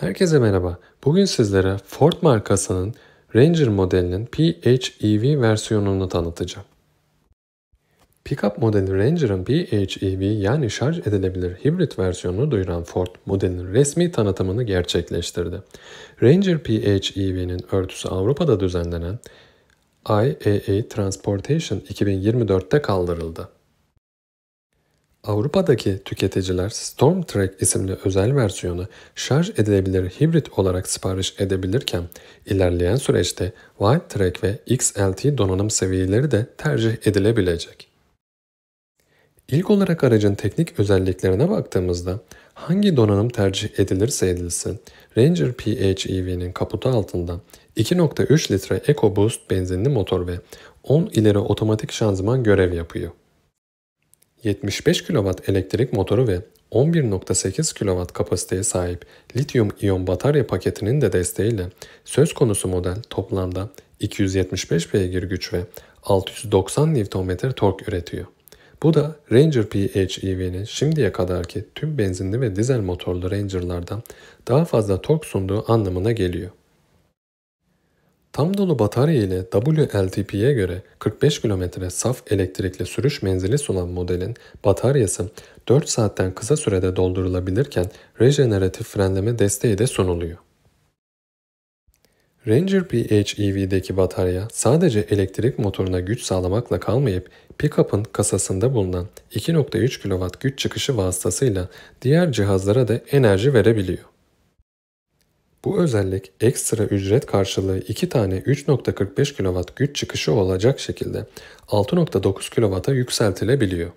Herkese merhaba. Bugün sizlere Ford markasının Ranger modelinin PHEV versiyonunu tanıtacağım. Pickup modeli Ranger'ın PHEV yani şarj edilebilir hibrit versiyonunu duyuran Ford modelin resmi tanıtımını gerçekleştirdi. Ranger PHEV'nin örtüsü Avrupa'da düzenlenen IAA e e Transportation 2024'te kaldırıldı. Avrupa'daki tüketiciler Stormtrack isimli özel versiyonu şarj edilebilir hibrit olarak sipariş edebilirken ilerleyen süreçte White Track ve XLT donanım seviyeleri de tercih edilebilecek. İlk olarak aracın teknik özelliklerine baktığımızda hangi donanım tercih edilirse edilsin Ranger PHEV'nin kaputu altında 2.3 litre EcoBoost benzinli motor ve 10 ileri otomatik şanzıman görev yapıyor. 75 kW elektrik motoru ve 11.8 kW kapasiteye sahip lityum iyon batarya paketinin de desteğiyle söz konusu model toplamda 275 beygir güç ve 690 Nm tork üretiyor. Bu da Ranger PHEV'nin şimdiye kadarki tüm benzinli ve dizel motorlu Ranger'lardan daha fazla tork sunduğu anlamına geliyor. Tam dolu batarya ile WLTP'ye göre 45 km saf elektrikli sürüş menzili sunan modelin bataryası 4 saatten kısa sürede doldurulabilirken rejeneratif frenleme desteği de sunuluyor. Ranger PHEV'deki batarya sadece elektrik motoruna güç sağlamakla kalmayıp pickup'ın kasasında bulunan 2.3 kW güç çıkışı vasıtasıyla diğer cihazlara da enerji verebiliyor. Bu özellik ekstra ücret karşılığı 2 tane 3.45 kW güç çıkışı olacak şekilde 6.9 kW'a yükseltilebiliyor.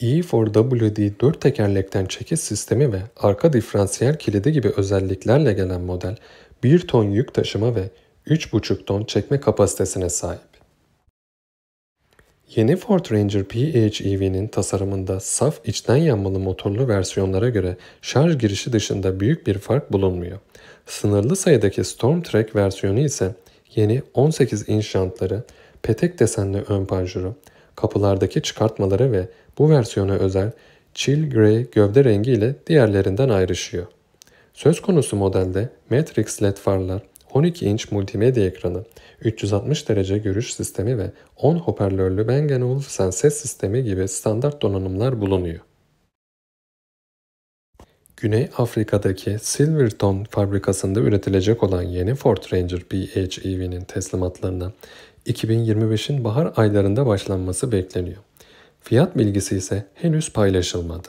E4WD 4 tekerlekten çekiş sistemi ve arka diferansiyel kilidi gibi özelliklerle gelen model 1 ton yük taşıma ve 3,5 ton çekme kapasitesine sahip. Yeni Ford Ranger PHEV'nin tasarımında saf içten yanmalı motorlu versiyonlara göre şarj girişi dışında büyük bir fark bulunmuyor. Sınırlı sayıdaki Storm Stormtrek versiyonu ise yeni 18 inç jantları, petek desenli ön panjuru, kapılardaki çıkartmaları ve bu versiyona özel chill grey gövde rengi ile diğerlerinden ayrışıyor. Söz konusu modelde Matrix led farlar, 12 inç multimedya ekranı, 360 derece görüş sistemi ve 10 hoparlörlü Bang Olufsen ses sistemi gibi standart donanımlar bulunuyor. Güney Afrika'daki Silverton fabrikasında üretilecek olan yeni Ford Ranger PHEV'nin teslimatlarına 2025'in bahar aylarında başlanması bekleniyor. Fiyat bilgisi ise henüz paylaşılmadı.